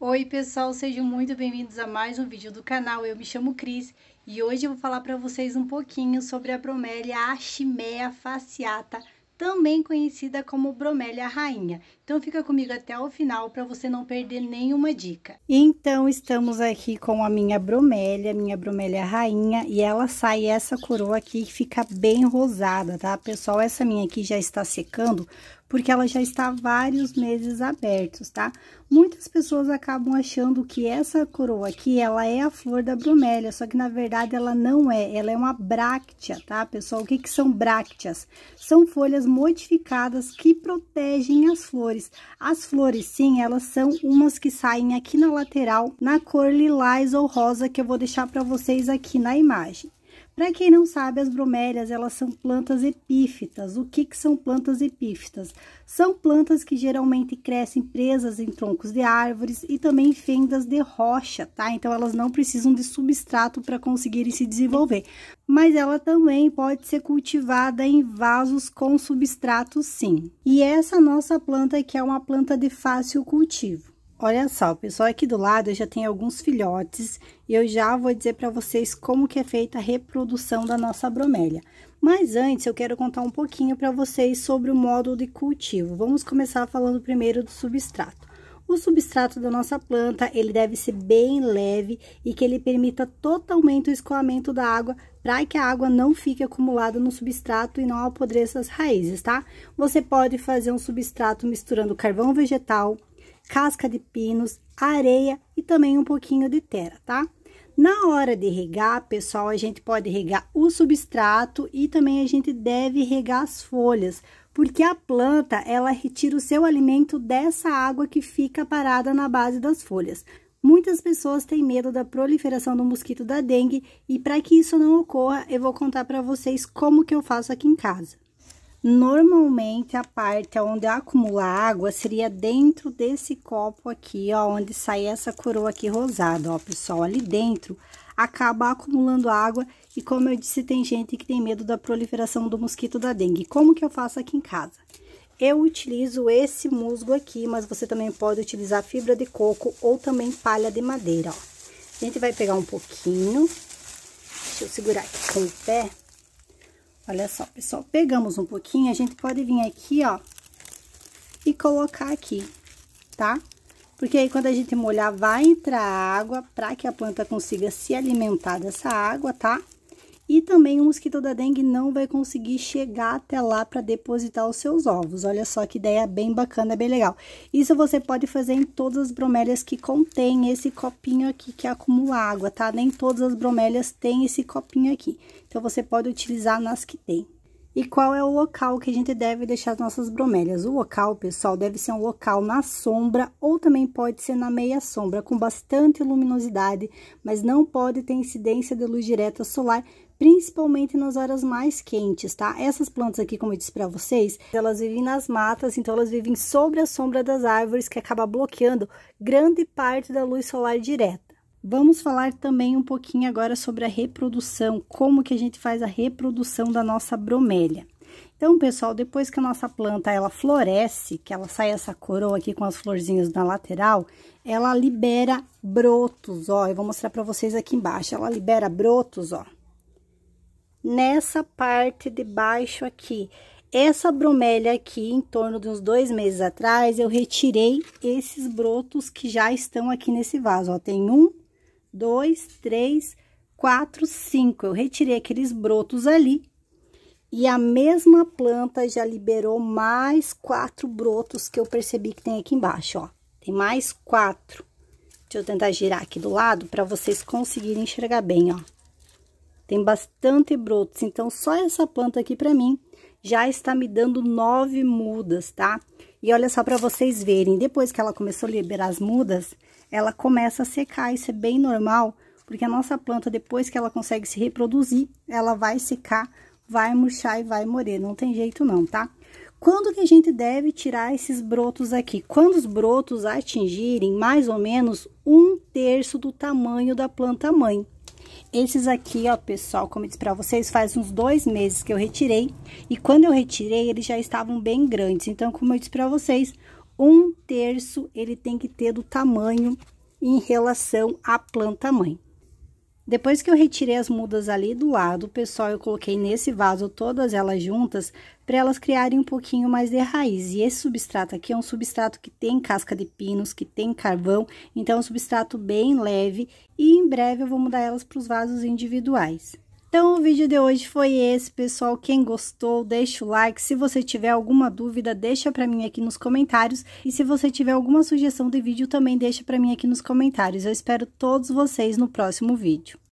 Oi pessoal, sejam muito bem-vindos a mais um vídeo do canal, eu me chamo Cris e hoje eu vou falar para vocês um pouquinho sobre a bromélia Achimea fasciata, também conhecida como bromélia rainha. Então fica comigo até o final para você não perder nenhuma dica. Então estamos aqui com a minha bromélia, minha bromélia rainha e ela sai essa coroa aqui que fica bem rosada, tá pessoal? Essa minha aqui já está secando porque ela já está vários meses abertos, tá? Muitas pessoas acabam achando que essa coroa aqui, ela é a flor da bromélia, só que na verdade ela não é, ela é uma bráctea, tá, pessoal? O que que são brácteas? São folhas modificadas que protegem as flores. As flores, sim, elas são umas que saem aqui na lateral, na cor lilás ou rosa, que eu vou deixar para vocês aqui na imagem. Para quem não sabe, as bromélias, elas são plantas epífitas. O que, que são plantas epífitas? São plantas que geralmente crescem presas em troncos de árvores e também em fendas de rocha, tá? Então, elas não precisam de substrato para conseguirem se desenvolver. Mas ela também pode ser cultivada em vasos com substrato, sim. E essa nossa planta aqui é uma planta de fácil cultivo. Olha só, pessoal, aqui do lado eu já tenho alguns filhotes e eu já vou dizer para vocês como que é feita a reprodução da nossa bromélia. Mas antes eu quero contar um pouquinho para vocês sobre o modo de cultivo. Vamos começar falando primeiro do substrato. O substrato da nossa planta, ele deve ser bem leve e que ele permita totalmente o escoamento da água para que a água não fique acumulada no substrato e não apodreça as raízes, tá? Você pode fazer um substrato misturando carvão vegetal, casca de pinos, areia e também um pouquinho de terra, tá? Na hora de regar, pessoal, a gente pode regar o substrato e também a gente deve regar as folhas, porque a planta, ela retira o seu alimento dessa água que fica parada na base das folhas. Muitas pessoas têm medo da proliferação do mosquito da dengue e para que isso não ocorra, eu vou contar para vocês como que eu faço aqui em casa. Normalmente, a parte onde acumula água seria dentro desse copo aqui, ó, onde sai essa coroa aqui rosada, ó, pessoal. Ali dentro, acaba acumulando água e, como eu disse, tem gente que tem medo da proliferação do mosquito da dengue. Como que eu faço aqui em casa? Eu utilizo esse musgo aqui, mas você também pode utilizar fibra de coco ou também palha de madeira, ó. A gente vai pegar um pouquinho, deixa eu segurar aqui com o pé Olha só, pessoal, pegamos um pouquinho, a gente pode vir aqui, ó, e colocar aqui, tá? Porque aí, quando a gente molhar, vai entrar água para que a planta consiga se alimentar dessa água, tá? E também o mosquito da dengue não vai conseguir chegar até lá para depositar os seus ovos. Olha só que ideia bem bacana, bem legal. Isso você pode fazer em todas as bromélias que contém esse copinho aqui que acumula água, tá? Nem todas as bromélias têm esse copinho aqui. Então, você pode utilizar nas que tem. E qual é o local que a gente deve deixar as nossas bromélias? O local, pessoal, deve ser um local na sombra ou também pode ser na meia sombra, com bastante luminosidade, mas não pode ter incidência de luz direta solar, principalmente nas horas mais quentes, tá? Essas plantas aqui, como eu disse para vocês, elas vivem nas matas, então elas vivem sobre a sombra das árvores, que acaba bloqueando grande parte da luz solar direta. Vamos falar também um pouquinho agora sobre a reprodução, como que a gente faz a reprodução da nossa bromélia. Então, pessoal, depois que a nossa planta ela floresce, que ela sai essa coroa aqui com as florzinhas na lateral, ela libera brotos, ó. Eu vou mostrar para vocês aqui embaixo. Ela libera brotos, ó. Nessa parte de baixo aqui. Essa bromélia aqui, em torno de uns dois meses atrás, eu retirei esses brotos que já estão aqui nesse vaso, ó. Tem um, dois, três, quatro, cinco. Eu retirei aqueles brotos ali. E a mesma planta já liberou mais quatro brotos que eu percebi que tem aqui embaixo, ó. Tem mais quatro. Deixa eu tentar girar aqui do lado para vocês conseguirem enxergar bem, ó. Tem bastante brotos, então só essa planta aqui para mim já está me dando nove mudas, tá? E olha só para vocês verem, depois que ela começou a liberar as mudas, ela começa a secar, isso é bem normal, porque a nossa planta, depois que ela consegue se reproduzir, ela vai secar, vai murchar e vai morrer, não tem jeito não, tá? Quando que a gente deve tirar esses brotos aqui? Quando os brotos atingirem mais ou menos um terço do tamanho da planta mãe. Esses aqui, ó, pessoal, como eu disse pra vocês, faz uns dois meses que eu retirei. E quando eu retirei, eles já estavam bem grandes. Então, como eu disse pra vocês, um terço ele tem que ter do tamanho em relação à planta mãe. Depois que eu retirei as mudas ali do lado, pessoal, eu coloquei nesse vaso todas elas juntas para elas criarem um pouquinho mais de raiz. E esse substrato aqui é um substrato que tem casca de pinos, que tem carvão, então é um substrato bem leve e em breve eu vou mudar elas para os vasos individuais. Então, o vídeo de hoje foi esse, pessoal. Quem gostou, deixa o like. Se você tiver alguma dúvida, deixa para mim aqui nos comentários. E se você tiver alguma sugestão de vídeo, também deixa para mim aqui nos comentários. Eu espero todos vocês no próximo vídeo.